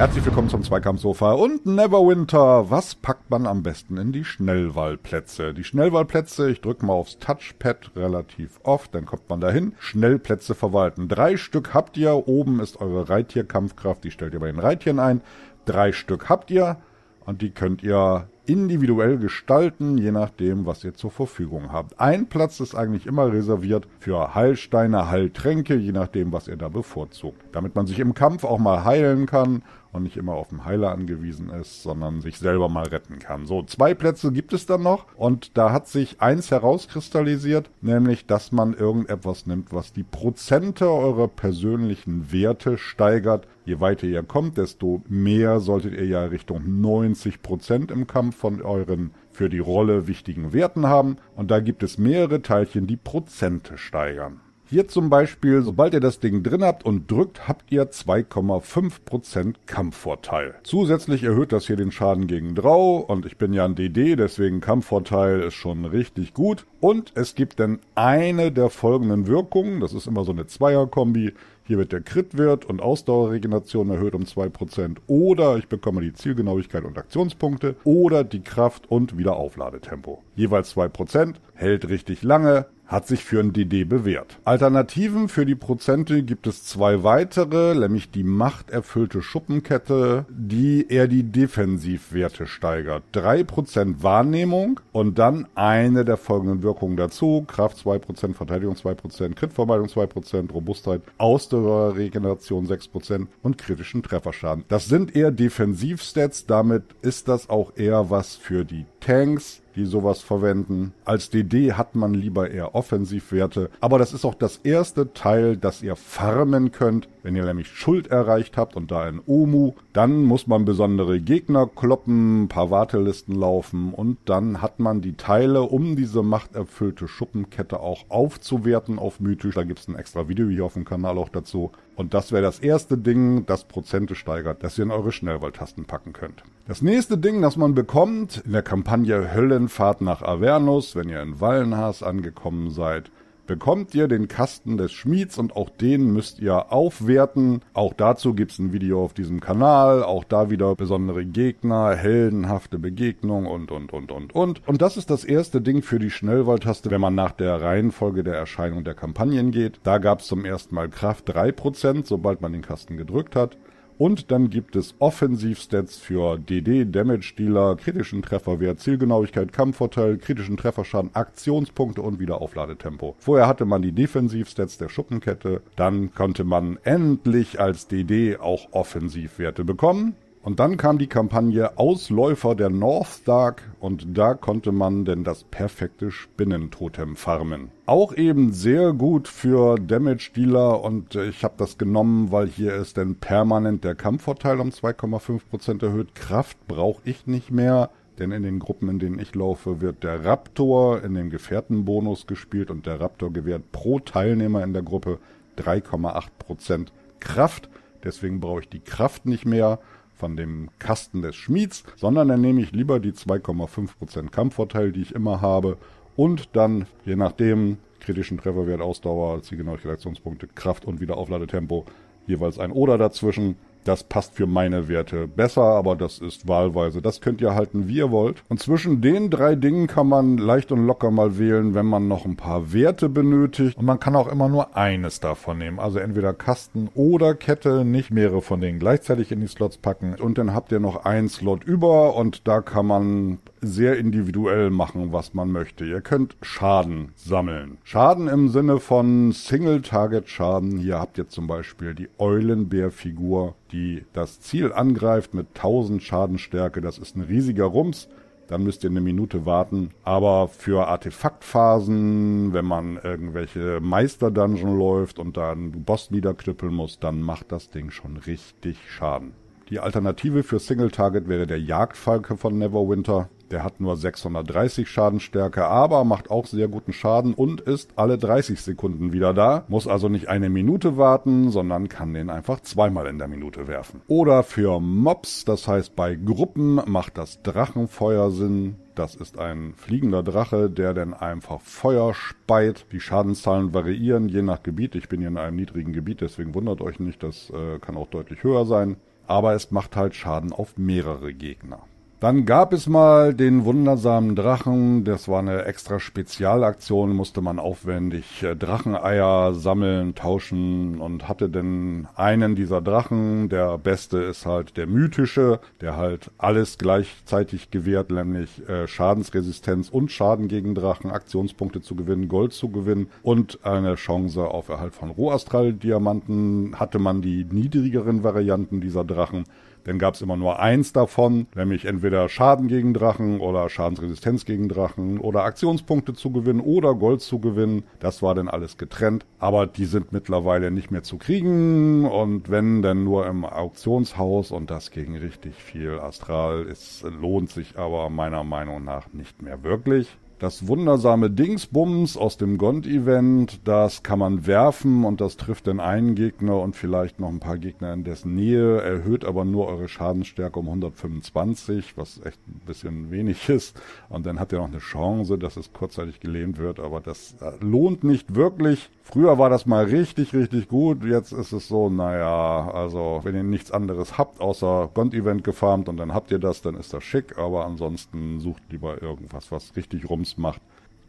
Herzlich willkommen zum Zweikampfsofa und Neverwinter. Was packt man am besten in die Schnellwahlplätze? Die Schnellwahlplätze, ich drücke mal aufs Touchpad relativ oft, dann kommt man dahin. Schnellplätze verwalten. Drei Stück habt ihr. Oben ist eure Reittierkampfkraft, die stellt ihr bei den Reittieren ein. Drei Stück habt ihr und die könnt ihr individuell gestalten, je nachdem, was ihr zur Verfügung habt. Ein Platz ist eigentlich immer reserviert für Heilsteine, Heiltränke, je nachdem, was ihr da bevorzugt. Damit man sich im Kampf auch mal heilen kann, und nicht immer auf den Heiler angewiesen ist, sondern sich selber mal retten kann. So, zwei Plätze gibt es dann noch und da hat sich eins herauskristallisiert, nämlich, dass man irgendetwas nimmt, was die Prozente eurer persönlichen Werte steigert. Je weiter ihr kommt, desto mehr solltet ihr ja Richtung 90% Prozent im Kampf von euren für die Rolle wichtigen Werten haben. Und da gibt es mehrere Teilchen, die Prozente steigern. Hier zum Beispiel, sobald ihr das Ding drin habt und drückt, habt ihr 2,5% Kampfvorteil. Zusätzlich erhöht das hier den Schaden gegen Drau und ich bin ja ein DD, deswegen Kampfvorteil ist schon richtig gut. Und es gibt dann eine der folgenden Wirkungen, das ist immer so eine Zweierkombi. Hier wird der Crit-Wert und Ausdauerregeneration erhöht um 2% oder ich bekomme die Zielgenauigkeit und Aktionspunkte oder die Kraft und Wiederaufladetempo. Jeweils 2%, hält richtig lange, hat sich für ein DD bewährt. Alternativen für die Prozente gibt es zwei weitere, nämlich die machterfüllte Schuppenkette, die eher die Defensivwerte steigert. 3% Wahrnehmung und dann eine der folgenden Wirkungen dazu. Kraft 2%, Verteidigung 2%, Kritvermeidung 2%, Robustheit, Ausdauerregeneration 6% und kritischen Trefferschaden. Das sind eher Defensivstats, damit ist das auch eher was für die Tanks die sowas verwenden. Als DD hat man lieber eher Offensivwerte, aber das ist auch das erste Teil, das ihr farmen könnt. Wenn ihr nämlich Schuld erreicht habt und da ein Omu, dann muss man besondere Gegner kloppen, ein paar Wartelisten laufen und dann hat man die Teile, um diese machterfüllte Schuppenkette auch aufzuwerten auf mythisch. Da gibt es ein extra Video hier auf dem Kanal auch dazu. Und das wäre das erste Ding, das Prozente steigert, das ihr in eure Schnellwahltasten packen könnt. Das nächste Ding, das man bekommt in der Kampagne Höllenfahrt nach Avernus, wenn ihr in Wallenhaas angekommen seid, bekommt ihr den Kasten des Schmieds und auch den müsst ihr aufwerten. Auch dazu gibt es ein Video auf diesem Kanal, auch da wieder besondere Gegner, heldenhafte Begegnung und, und, und, und, und. Und das ist das erste Ding für die Schnellwahltaste, wenn man nach der Reihenfolge der Erscheinung der Kampagnen geht. Da gab es zum ersten Mal Kraft 3%, sobald man den Kasten gedrückt hat. Und dann gibt es Offensivstats für DD, Damage Dealer, kritischen Trefferwert, Zielgenauigkeit, Kampfvorteil, kritischen Trefferschaden, Aktionspunkte und Wiederaufladetempo. Vorher hatte man die Defensivstats der Schuppenkette, dann konnte man endlich als DD auch Offensivwerte bekommen. Und dann kam die Kampagne Ausläufer der North Dark und da konnte man denn das perfekte Spinnentotem farmen. Auch eben sehr gut für Damage Dealer und ich habe das genommen, weil hier ist denn permanent der Kampfvorteil um 2,5% erhöht. Kraft brauche ich nicht mehr. Denn in den Gruppen, in denen ich laufe, wird der Raptor in dem Gefährtenbonus gespielt und der Raptor gewährt pro Teilnehmer in der Gruppe 3,8% Kraft. Deswegen brauche ich die Kraft nicht mehr von dem Kasten des Schmieds, sondern dann nehme ich lieber die 2,5% Kampfvorteil, die ich immer habe und dann, je nachdem, kritischen Trefferwert, Ausdauer, Zielgenauigkeit, Aktionspunkte, Kraft und Wiederaufladetempo, jeweils ein Oder dazwischen das passt für meine Werte besser, aber das ist wahlweise. Das könnt ihr halten, wie ihr wollt. Und zwischen den drei Dingen kann man leicht und locker mal wählen, wenn man noch ein paar Werte benötigt. Und man kann auch immer nur eines davon nehmen. Also entweder Kasten oder Kette, nicht mehrere von denen gleichzeitig in die Slots packen. Und dann habt ihr noch einen Slot über und da kann man sehr individuell machen, was man möchte. Ihr könnt Schaden sammeln. Schaden im Sinne von Single-Target-Schaden. Hier habt ihr zum Beispiel die Eulenbär-Figur, die das Ziel angreift mit 1000 Schadenstärke. Das ist ein riesiger Rums dann müsst ihr eine Minute warten. Aber für Artefaktphasen, wenn man irgendwelche Meister-Dungeon läuft und dann Boss niederknüppeln muss, dann macht das Ding schon richtig Schaden. Die Alternative für Single Target wäre der Jagdfalke von Neverwinter. Der hat nur 630 Schadenstärke, aber macht auch sehr guten Schaden und ist alle 30 Sekunden wieder da. Muss also nicht eine Minute warten, sondern kann den einfach zweimal in der Minute werfen. Oder für Mobs, das heißt bei Gruppen, macht das Drachenfeuer Sinn. Das ist ein fliegender Drache, der dann einfach Feuer speit. Die Schadenszahlen variieren je nach Gebiet. Ich bin hier in einem niedrigen Gebiet, deswegen wundert euch nicht, das äh, kann auch deutlich höher sein. Aber es macht halt Schaden auf mehrere Gegner. Dann gab es mal den wundersamen Drachen. Das war eine extra Spezialaktion. Musste man aufwendig äh, Dracheneier sammeln, tauschen und hatte denn einen dieser Drachen. Der beste ist halt der mythische, der halt alles gleichzeitig gewährt, nämlich äh, Schadensresistenz und Schaden gegen Drachen, Aktionspunkte zu gewinnen, Gold zu gewinnen und eine Chance auf Erhalt von Rohastral-Diamanten. Hatte man die niedrigeren Varianten dieser Drachen. Dann gab es immer nur eins davon, nämlich entweder Schaden gegen Drachen oder Schadensresistenz gegen Drachen oder Aktionspunkte zu gewinnen oder Gold zu gewinnen. Das war dann alles getrennt, aber die sind mittlerweile nicht mehr zu kriegen und wenn, dann nur im Auktionshaus und das gegen richtig viel Astral. Es lohnt sich aber meiner Meinung nach nicht mehr wirklich. Das wundersame Dingsbums aus dem Gond-Event, das kann man werfen und das trifft den einen Gegner und vielleicht noch ein paar Gegner in dessen Nähe, erhöht aber nur eure Schadensstärke um 125, was echt ein bisschen wenig ist. Und dann habt ihr noch eine Chance, dass es kurzzeitig gelähmt wird, aber das äh, lohnt nicht wirklich. Früher war das mal richtig, richtig gut, jetzt ist es so, naja, also wenn ihr nichts anderes habt, außer Gond-Event gefarmt und dann habt ihr das, dann ist das schick, aber ansonsten sucht lieber irgendwas, was richtig rums Spaß macht.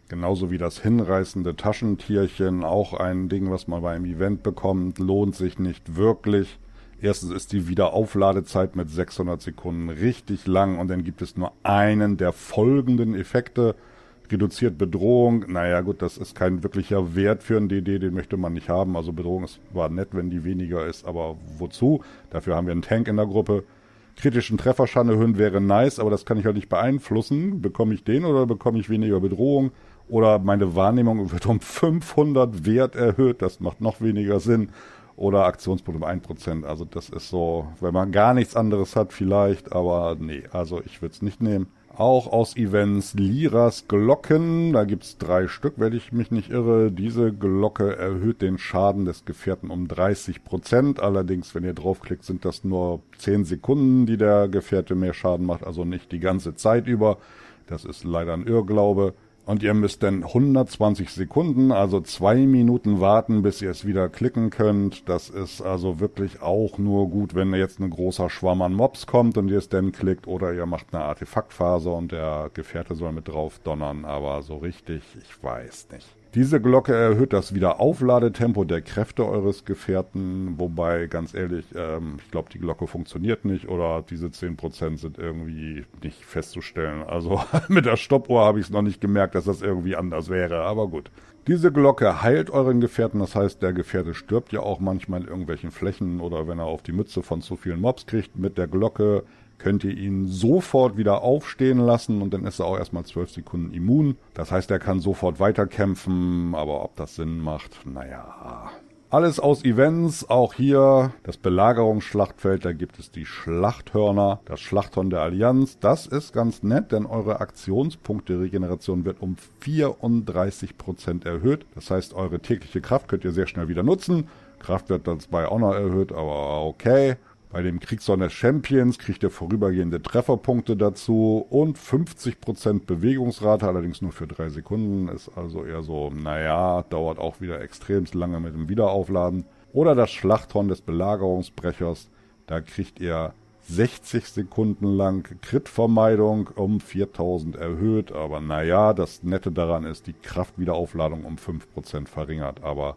Genauso wie das hinreißende Taschentierchen, auch ein Ding, was man bei einem Event bekommt, lohnt sich nicht wirklich. Erstens ist die Wiederaufladezeit mit 600 Sekunden richtig lang und dann gibt es nur einen der folgenden Effekte. Reduziert Bedrohung, naja gut, das ist kein wirklicher Wert für einen DD, den möchte man nicht haben. Also Bedrohung ist, zwar nett, wenn die weniger ist, aber wozu? Dafür haben wir einen Tank in der Gruppe kritischen Trefferschande hören wäre nice, aber das kann ich halt nicht beeinflussen. Bekomme ich den oder bekomme ich weniger Bedrohung? Oder meine Wahrnehmung wird um 500 Wert erhöht, das macht noch weniger Sinn. Oder Aktionspunkt um 1%. Also das ist so, wenn man gar nichts anderes hat vielleicht, aber nee, also ich würde es nicht nehmen. Auch aus Events Liras Glocken, da gibt's drei Stück, wenn ich mich nicht irre. Diese Glocke erhöht den Schaden des Gefährten um 30%. Allerdings, wenn ihr draufklickt, sind das nur 10 Sekunden, die der Gefährte mehr Schaden macht, also nicht die ganze Zeit über. Das ist leider ein Irrglaube und ihr müsst dann 120 Sekunden, also zwei Minuten warten, bis ihr es wieder klicken könnt. Das ist also wirklich auch nur gut, wenn jetzt ein großer Schwamm an Mobs kommt und ihr es dann klickt oder ihr macht eine Artefaktphase und der Gefährte soll mit drauf donnern, aber so richtig, ich weiß nicht. Diese Glocke erhöht das Wiederaufladetempo der Kräfte eures Gefährten, wobei, ganz ehrlich, ähm, ich glaube, die Glocke funktioniert nicht oder diese 10% sind irgendwie nicht festzustellen. Also mit der Stoppuhr habe ich es noch nicht gemerkt, dass das irgendwie anders wäre, aber gut. Diese Glocke heilt euren Gefährten, das heißt, der Gefährte stirbt ja auch manchmal in irgendwelchen Flächen oder wenn er auf die Mütze von zu vielen Mobs kriegt. Mit der Glocke könnt ihr ihn sofort wieder aufstehen lassen und dann ist er auch erstmal zwölf Sekunden immun. Das heißt, er kann sofort weiterkämpfen, aber ob das Sinn macht, naja. Alles aus Events, auch hier das Belagerungsschlachtfeld, da gibt es die Schlachthörner, das Schlachthorn der Allianz. Das ist ganz nett, denn eure Aktionspunkte-Regeneration wird um 34% erhöht. Das heißt, eure tägliche Kraft könnt ihr sehr schnell wieder nutzen. Kraft wird dann bei Honor erhöht, aber okay. Bei dem Krieg seiner Champions kriegt er vorübergehende Trefferpunkte dazu und 50% Bewegungsrate, allerdings nur für drei Sekunden. Ist also eher so, naja, dauert auch wieder extrem lange mit dem Wiederaufladen. Oder das Schlachthorn des Belagerungsbrechers, da kriegt er 60 Sekunden lang Crit-Vermeidung um 4000 erhöht. Aber naja, das Nette daran ist, die Kraftwiederaufladung um 5% verringert. Aber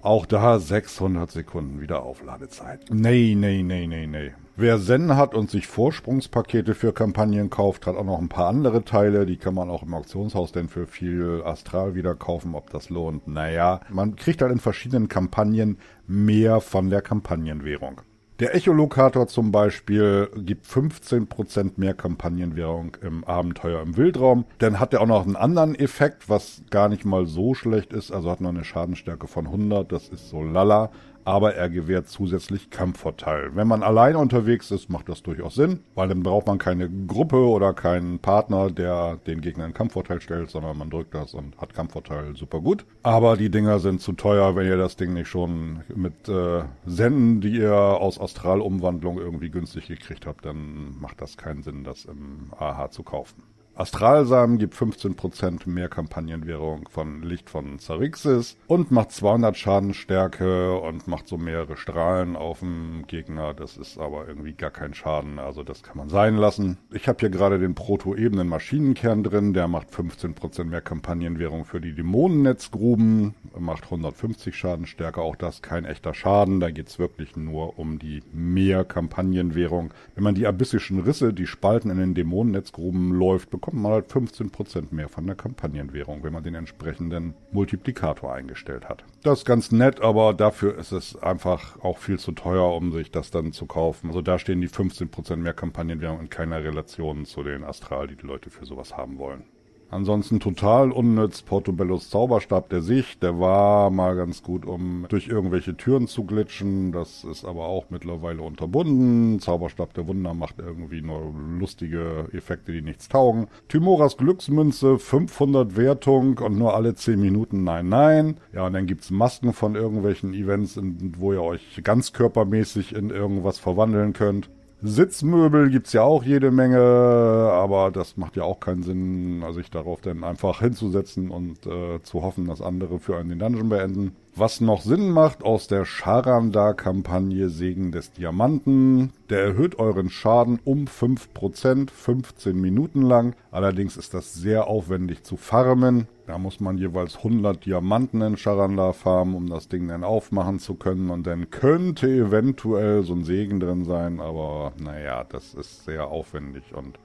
auch da 600 Sekunden wieder Aufladezeit. Nee, nee, nee, nee, nee. Wer Zen hat und sich Vorsprungspakete für Kampagnen kauft, hat auch noch ein paar andere Teile. Die kann man auch im Auktionshaus denn für viel Astral wieder kaufen, ob das lohnt. Naja, man kriegt halt in verschiedenen Kampagnen mehr von der Kampagnenwährung. Der Echolokator zum Beispiel gibt 15% mehr Kampagnenwährung im Abenteuer im Wildraum. Dann hat er auch noch einen anderen Effekt, was gar nicht mal so schlecht ist. Also hat noch eine Schadenstärke von 100, das ist so lala aber er gewährt zusätzlich Kampfvorteil. Wenn man allein unterwegs ist, macht das durchaus Sinn, weil dann braucht man keine Gruppe oder keinen Partner, der den Gegner in Kampfvorteil stellt, sondern man drückt das und hat Kampfvorteil super gut. Aber die Dinger sind zu teuer, wenn ihr das Ding nicht schon mit äh, Senden, die ihr aus Astralumwandlung irgendwie günstig gekriegt habt, dann macht das keinen Sinn, das im AH zu kaufen. Astralsamen gibt 15% mehr Kampagnenwährung von Licht von Zarixis und macht 200 Schadenstärke und macht so mehrere Strahlen auf dem Gegner. Das ist aber irgendwie gar kein Schaden, also das kann man sein lassen. Ich habe hier gerade den Proto-Ebenen Maschinenkern drin, der macht 15% mehr Kampagnenwährung für die Dämonennetzgruben, macht 150 Schadenstärke, auch das kein echter Schaden. Da geht es wirklich nur um die mehr Kampagnenwährung. Wenn man die abyssischen Risse, die Spalten in den Dämonennetzgruben läuft, bekommt bekommt man halt 15% mehr von der Kampagnenwährung, wenn man den entsprechenden Multiplikator eingestellt hat. Das ist ganz nett, aber dafür ist es einfach auch viel zu teuer, um sich das dann zu kaufen. Also da stehen die 15% mehr Kampagnenwährung in keiner Relation zu den Astral, die die Leute für sowas haben wollen. Ansonsten total unnütz Portobellos Zauberstab der Sicht. Der war mal ganz gut, um durch irgendwelche Türen zu glitschen. Das ist aber auch mittlerweile unterbunden. Zauberstab der Wunder macht irgendwie nur lustige Effekte, die nichts taugen. Timoras Glücksmünze, 500 Wertung und nur alle 10 Minuten nein, nein. Ja, und dann gibt's Masken von irgendwelchen Events, wo ihr euch ganz körpermäßig in irgendwas verwandeln könnt. Sitzmöbel gibt es ja auch jede Menge, aber das macht ja auch keinen Sinn, sich darauf dann einfach hinzusetzen und äh, zu hoffen, dass andere für einen den Dungeon beenden. Was noch Sinn macht aus der Charanda-Kampagne Segen des Diamanten, der erhöht euren Schaden um 5%, 15 Minuten lang. Allerdings ist das sehr aufwendig zu farmen. Da muss man jeweils 100 Diamanten in Charanda farmen, um das Ding dann aufmachen zu können. Und dann könnte eventuell so ein Segen drin sein, aber naja, das ist sehr aufwendig. Und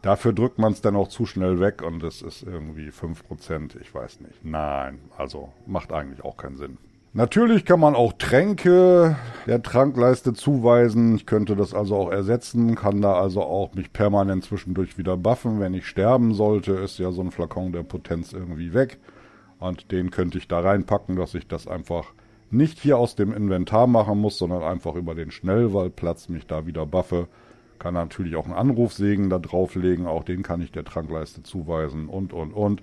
dafür drückt man es dann auch zu schnell weg und es ist irgendwie 5%, ich weiß nicht. Nein, also macht eigentlich auch keinen Sinn. Natürlich kann man auch Tränke der Trankleiste zuweisen. Ich könnte das also auch ersetzen, kann da also auch mich permanent zwischendurch wieder buffen. Wenn ich sterben sollte, ist ja so ein Flakon der Potenz irgendwie weg. Und den könnte ich da reinpacken, dass ich das einfach nicht hier aus dem Inventar machen muss, sondern einfach über den Schnellwaldplatz mich da wieder buffe. Kann natürlich auch einen Anrufsegen da drauflegen, auch den kann ich der Trankleiste zuweisen und, und, und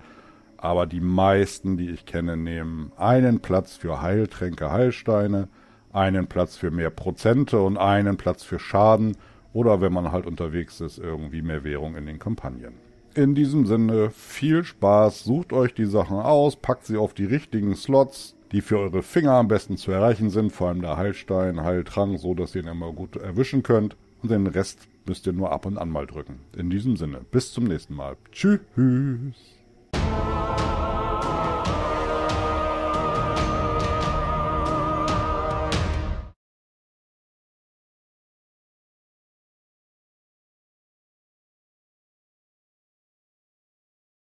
aber die meisten, die ich kenne, nehmen einen Platz für Heiltränke, Heilsteine, einen Platz für mehr Prozente und einen Platz für Schaden oder wenn man halt unterwegs ist, irgendwie mehr Währung in den Kampagnen. In diesem Sinne, viel Spaß, sucht euch die Sachen aus, packt sie auf die richtigen Slots, die für eure Finger am besten zu erreichen sind, vor allem der Heilstein, Heiltrank, so dass ihr ihn immer gut erwischen könnt und den Rest müsst ihr nur ab und an mal drücken. In diesem Sinne, bis zum nächsten Mal. Tschüss.